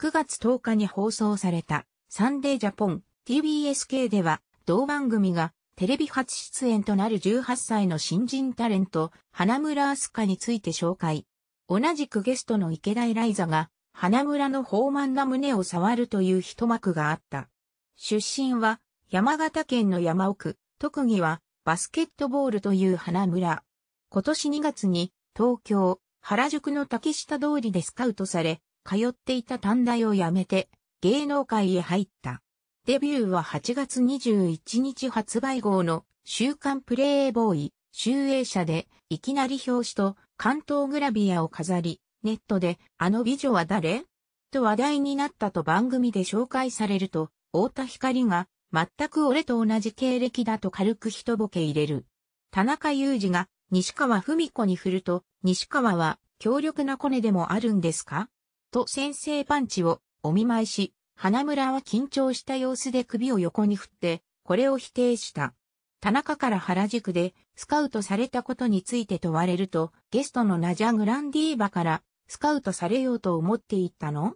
9月10日に放送されたサンデージャポン TBS 系では同番組がテレビ初出演となる18歳の新人タレント花村明日香について紹介。同じくゲストの池田エライザが花村の豊満な胸を触るという一幕があった。出身は山形県の山奥、特技はバスケットボールという花村。今年2月に東京、原宿の竹下通りでスカウトされ、通っていた短大を辞めて、芸能界へ入った。デビューは8月21日発売号の週刊プレイボーイ、集英社でいきなり表紙と関東グラビアを飾り、ネットであの美女は誰と話題になったと番組で紹介されると、太田光が全く俺と同じ経歴だと軽く一ボケ入れる。田中裕二が西川文子に振ると、西川は強力なコネでもあるんですかと先生パンチをお見舞いし、花村は緊張した様子で首を横に振って、これを否定した。田中から原宿でスカウトされたことについて問われると、ゲストのナジャ・グランディーバからスカウトされようと思っていったの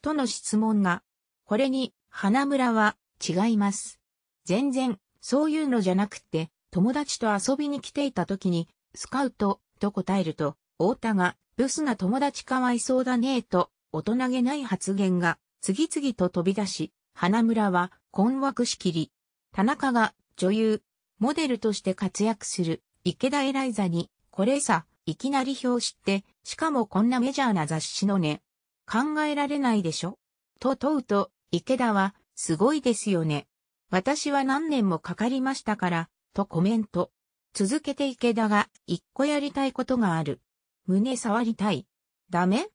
との質問が、これに花村は違います。全然そういうのじゃなくて、友達と遊びに来ていた時に、スカウトと答えると、太田がブスな友達かわいそうだねと大人げない発言が次々と飛び出し、花村は困惑しきり。田中が女優、モデルとして活躍する池田エライザに、これさ、いきなり表って、しかもこんなメジャーな雑誌のね。考えられないでしょと問うと、池田は、すごいですよね。私は何年もかかりましたから、とコメント。続けて池田が、一個やりたいことがある。胸触りたい。ダメ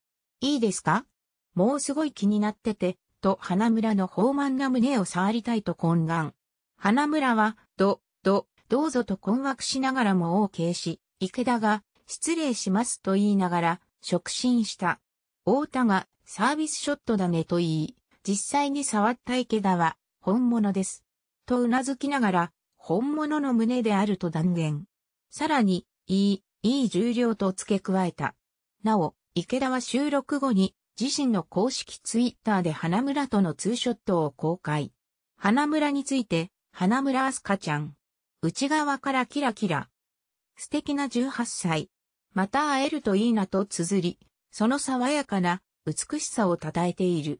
いいですかもうすごい気になってて、と花村の豊満な胸を触りたいと懇願。花村は、ど、ど、どうぞと困惑しながらも OK し、池田が、失礼しますと言いながら、触診した。太田が、サービスショットだねと言い、実際に触った池田は、本物です。と頷きながら、本物の胸であると断言。さらに、いい、いい重量と付け加えた。なお、池田は収録後に、自身の公式ツイッターで花村とのツーショットを公開。花村について、花村明日香ちゃん。内側からキラキラ。素敵な18歳。また会えるといいなと綴り、その爽やかな美しさを称えている。